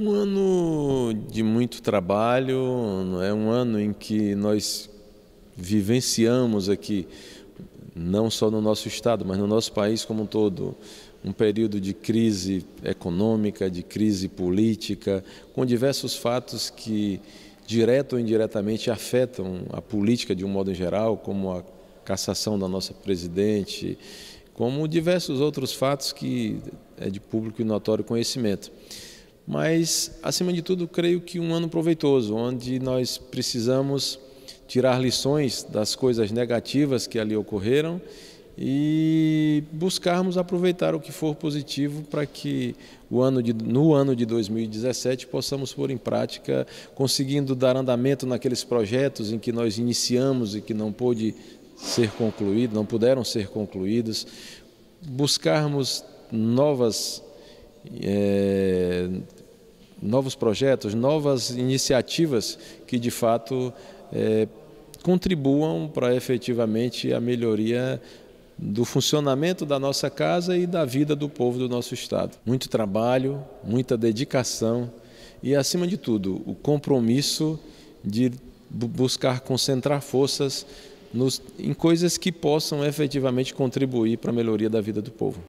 Um ano de muito trabalho, é um ano em que nós vivenciamos aqui, não só no nosso estado, mas no nosso país como um todo, um período de crise econômica, de crise política, com diversos fatos que, direto ou indiretamente, afetam a política de um modo geral, como a cassação da nossa presidente, como diversos outros fatos que é de público e notório conhecimento mas acima de tudo creio que um ano proveitoso, onde nós precisamos tirar lições das coisas negativas que ali ocorreram e buscarmos aproveitar o que for positivo para que o ano de, no ano de 2017 possamos pôr em prática, conseguindo dar andamento naqueles projetos em que nós iniciamos e que não pôde ser concluído, não puderam ser concluídos, buscarmos novas é, novos projetos, novas iniciativas que de fato é, contribuam para efetivamente a melhoria do funcionamento da nossa casa e da vida do povo do nosso estado. Muito trabalho, muita dedicação e, acima de tudo, o compromisso de buscar concentrar forças nos, em coisas que possam efetivamente contribuir para a melhoria da vida do povo.